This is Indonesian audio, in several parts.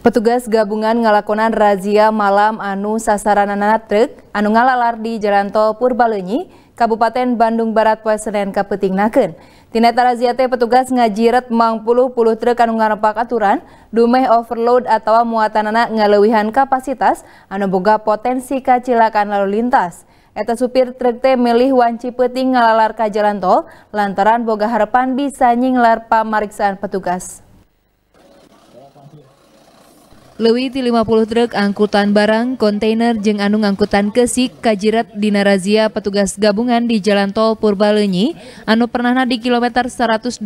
Petugas gabungan ngalakonan razia malam anu sasaran truk anu ngalalar di Jalan Tol Purbalenyi, Kabupaten Bandung Barat Poe Senen naken. Tina razia teh petugas ngajiret mang puluh-puluh truk anu ngarepak aturan, dumeh overload atau muatan anak ngalewihan kapasitas anu boga potensi kecelakaan lalu lintas. Eta supir truk teh milih wanci peting ngalalar ke jalan tol lantaran boga harapan bisa nyinglar pamariksaan petugas. Lewi di 50 truk angkutan barang, kontainer jeng anu angkutan kesik kajirat di narazia petugas gabungan di Jalan Tol Purbalenyi anu pernah di kilometer 120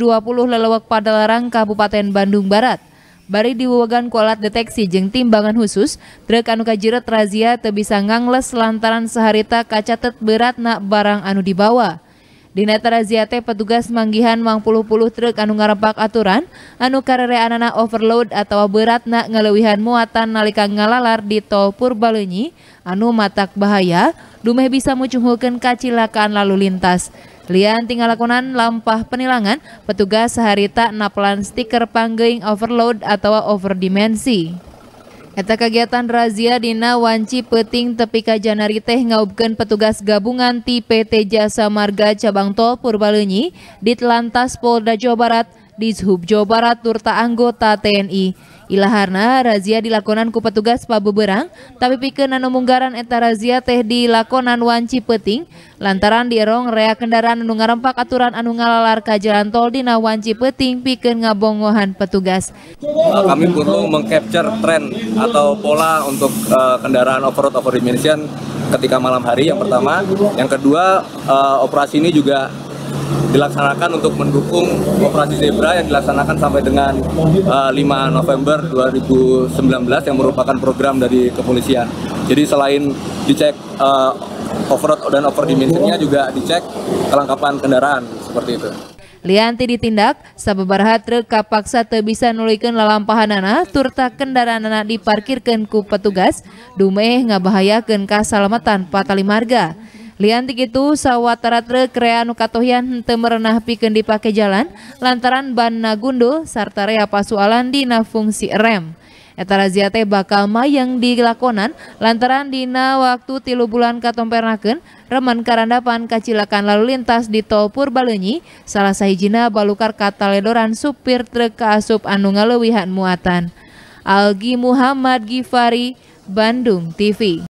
lelewak larang Kabupaten Bandung Barat. Bari diwagan kualat deteksi jeng timbangan khusus, truk anu kajirat razia tebisa ngangles lantaran seharita kacatet berat nak barang anu dibawa. Dina taraziate petugas manggihan mang puluh-puluh truk anu ngarepak aturan, anu karereanana overload atau berat nak ngelewihan muatan nalika ngalalar di tol Purbalenyi, anu matak bahaya, dumeh bisa mucunghulkan kacilakaan lalu lintas. Lian tinggal lakonan lampah penilangan, petugas seharita napelan stiker panggeing overload atau overdimensi. Eta kegiatan razia Dina Wanci Peting tepi Kajanari teh ngaubken petugas gabungan ti PT Jasa Marga Cabang Tol Purbalenyi di Telantas Polda Jawa Barat di Zhub Jawa Barat turta anggota TNI. Ilaharna razia dilakonan ku petugas pabeberang tapi pikeun anu munggaran eta razia teh dilakonan wan Cipeting lantaran dierong rea kendaraan anu ngarempak aturan anu ngalalar ka jalan tol dina wanci Cipeting pikeun ngabongohan petugas. Kami perlu mengcapture tren atau pola untuk uh, kendaraan road over dimension ketika malam hari yang pertama, yang kedua uh, operasi ini juga dilaksanakan untuk mendukung operasi zebra yang dilaksanakan sampai dengan uh, eh, 5 November 2019 yang merupakan program dari kepolisian. Jadi selain dicek uh, overload dan overdimensionnya juga dicek kelengkapan kendaraan seperti itu. Lianti ditindak, sababar truk kapaksa teu nulikan lalampahan anak, turta kendaraan anak diparkirkan ku petugas, dumeh ngabahayakan kasalamatan patali marga. Liantik itu sawwataratre kreanu katohian hente merenah piken dipake jalan lantaran ban nagundul sarta rea pasualan dina fungsi rem. Eta teh bakal mayang di lakonan lantaran dina waktu tilu bulan katompernakeun reman karandapan kacilakan lalu lintas di tol Purbalenyi salah sahijina balukar kataledoran supir truk kaasup anu ngalewihan muatan. Algi Muhammad Gifari, Bandung TV